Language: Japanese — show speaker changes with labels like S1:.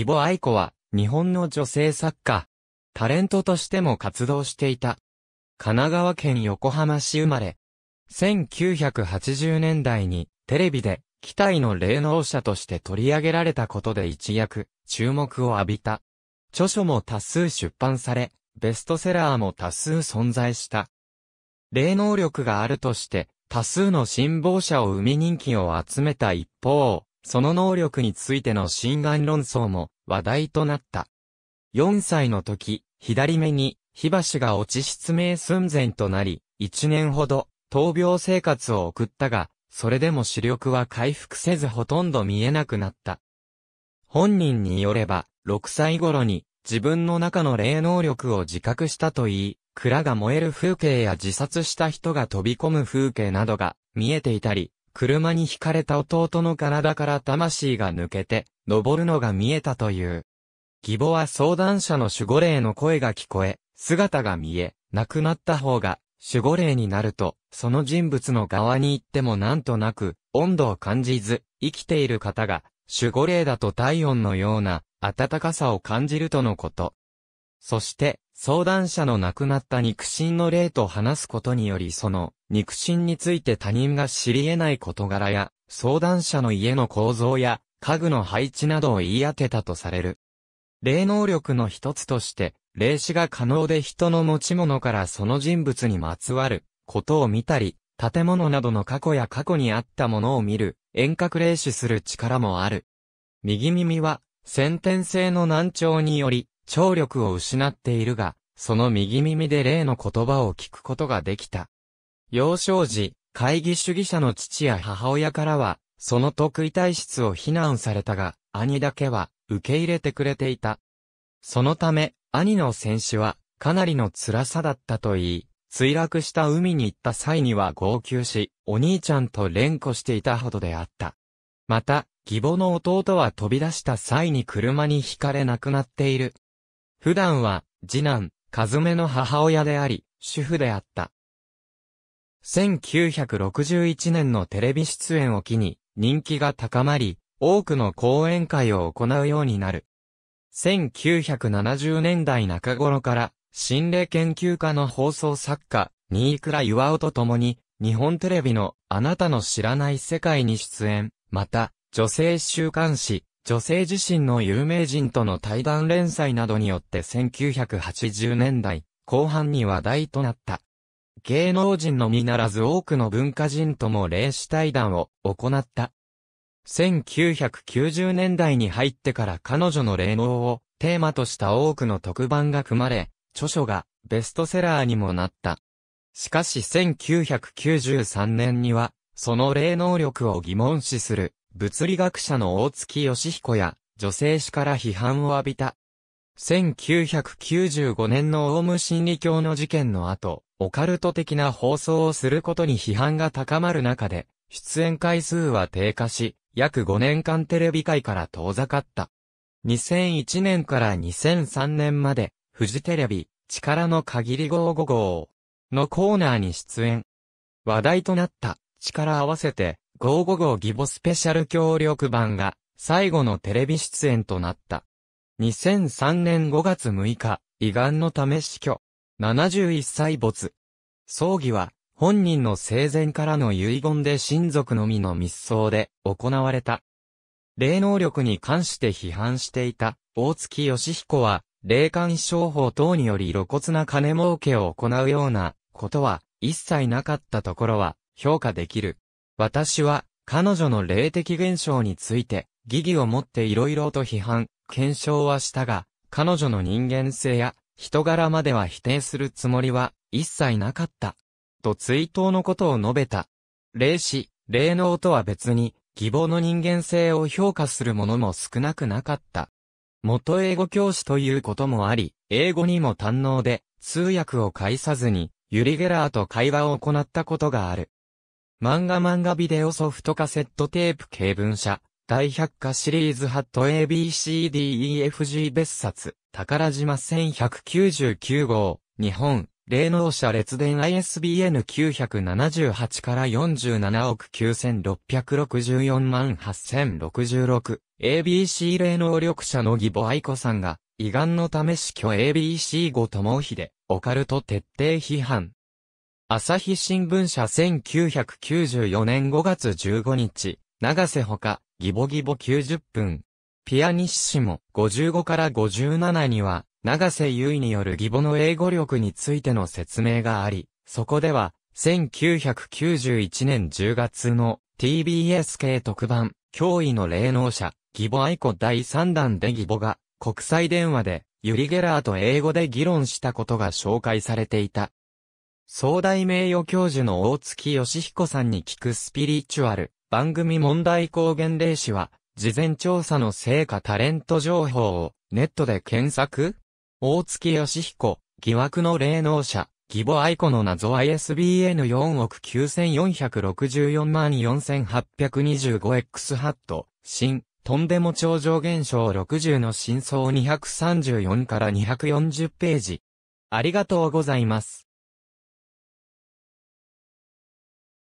S1: 義母愛子は、日本の女性作家、タレントとしても活動していた。神奈川県横浜市生まれ。1980年代に、テレビで、機体の霊能者として取り上げられたことで一躍、注目を浴びた。著書も多数出版され、ベストセラーも多数存在した。霊能力があるとして、多数の信抱者を生み人気を集めた一方、その能力についての心眼論争も話題となった。4歳の時、左目に火箸が落ち失明寸前となり、1年ほど闘病生活を送ったが、それでも視力は回復せずほとんど見えなくなった。本人によれば、6歳頃に自分の中の霊能力を自覚したといい、蔵が燃える風景や自殺した人が飛び込む風景などが見えていたり、車に惹かれた弟の体から魂が抜けて、登るのが見えたという。義母は相談者の守護霊の声が聞こえ、姿が見え、亡くなった方が、守護霊になると、その人物の側に行ってもなんとなく、温度を感じず、生きている方が、守護霊だと体温のような、暖かさを感じるとのこと。そして、相談者の亡くなった肉親の例と話すことによりその肉親について他人が知り得ない事柄や相談者の家の構造や家具の配置などを言い当てたとされる。霊能力の一つとして、霊視が可能で人の持ち物からその人物にまつわることを見たり、建物などの過去や過去にあったものを見る、遠隔霊視する力もある。右耳は、先天性の難聴により、聴力を失っているが、その右耳で例の言葉を聞くことができた。幼少時、会議主義者の父や母親からは、その特異体質を非難されたが、兄だけは受け入れてくれていた。そのため、兄の戦死はかなりの辛さだったといい、墜落した海に行った際には号泣し、お兄ちゃんと連呼していたほどであった。また、義母の弟は飛び出した際に車にひかれ亡くなっている。普段は、次男、和めの母親であり、主婦であった。1961年のテレビ出演を機に、人気が高まり、多くの講演会を行うようになる。1970年代中頃から、心霊研究家の放送作家、新倉岩尾と共に、日本テレビのあなたの知らない世界に出演、また、女性週刊誌、女性自身の有名人との対談連載などによって1980年代後半に話題となった。芸能人のみならず多くの文化人とも霊視対談を行った。1990年代に入ってから彼女の霊能をテーマとした多くの特番が組まれ、著書がベストセラーにもなった。しかし1993年には、その霊能力を疑問視する物理学者の大月義彦や、女性史から批判を浴びた。1995年のオウム真理教の事件の後、オカルト的な放送をすることに批判が高まる中で、出演回数は低下し、約5年間テレビ界から遠ざかった。2001年から2003年まで、フジテレビ、力の限り号5号のコーナーに出演。話題となった、力合わせて、555号義母スペシャル協力版が最後のテレビ出演となった。2003年5月6日、胃がんのため死去。71歳没。葬儀は本人の生前からの遺言で親族のみの密葬で行われた。霊能力に関して批判していた大月義彦は、霊感商法等により露骨な金儲けを行うようなことは一切なかったところは評価できる。私は、彼女の霊的現象について、疑義を持っていろいろと批判、検証はしたが、彼女の人間性や、人柄までは否定するつもりは、一切なかった。と追悼のことを述べた。霊視、霊能とは別に、希望の人間性を評価するものも少なくなかった。元英語教師ということもあり、英語にも堪能で、通訳を介さずに、ユリ・ゲラーと会話を行ったことがある。漫画漫画ビデオソフトカセットテープ系文社、大百科シリーズハット ABCDEFG 別冊、宝島1199号、日本、霊能者列伝 ISBN978 から47億9664万8066 ABC 霊能力者の義母愛子さんが、胃がんのため死去 ABC 後ひで、オカルト徹底批判、朝日新聞社1994年5月15日、長瀬ほか、ギボギボ90分。ピアニッシモ55から57には、長瀬優衣による義母の英語力についての説明があり、そこでは、1991年10月の TBS 系特番、脅威の霊能者、義母愛子第3弾で義母が、国際電話で、ユリ・ゲラーと英語で議論したことが紹介されていた。総大名誉教授の大月義彦さんに聞くスピリチュアル番組問題公言霊視は、事前調査の成果タレント情報をネットで検索大月義彦、疑惑の霊能者、義母愛子の謎 ISBN4 億9464万 4825X ハット、新、とんでも超常現象60の真相234から240ページ。ありがとうございます。